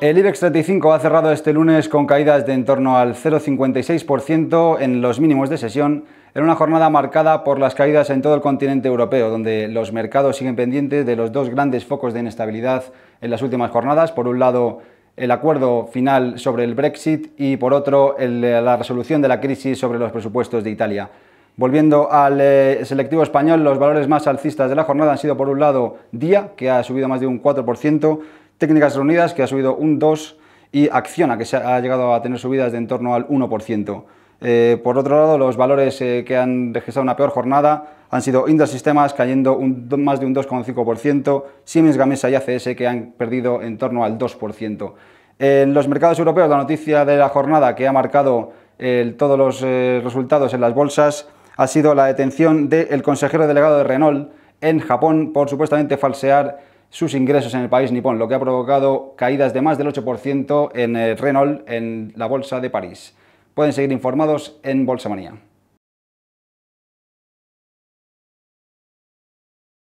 El IBEX 35 ha cerrado este lunes con caídas de en torno al 0,56% en los mínimos de sesión, en una jornada marcada por las caídas en todo el continente europeo, donde los mercados siguen pendientes de los dos grandes focos de inestabilidad en las últimas jornadas. Por un lado, el acuerdo final sobre el Brexit y por otro, la resolución de la crisis sobre los presupuestos de Italia. Volviendo al eh, selectivo español, los valores más alcistas de la jornada han sido por un lado Día, que ha subido más de un 4%, Técnicas Reunidas, que ha subido un 2%, y Acciona, que se ha llegado a tener subidas de en torno al 1%. Eh, por otro lado, los valores eh, que han registrado una peor jornada han sido Sistemas cayendo más de un 2,5%, Siemens Gamesa y ACS que han perdido en torno al 2%. En los mercados europeos, la noticia de la jornada que ha marcado todos los eh, resultados en las bolsas ha sido la detención del consejero delegado de Renault en Japón por supuestamente falsear sus ingresos en el país nipón, lo que ha provocado caídas de más del 8% en eh, Renault en la bolsa de París. Pueden seguir informados en Bolsa Manía.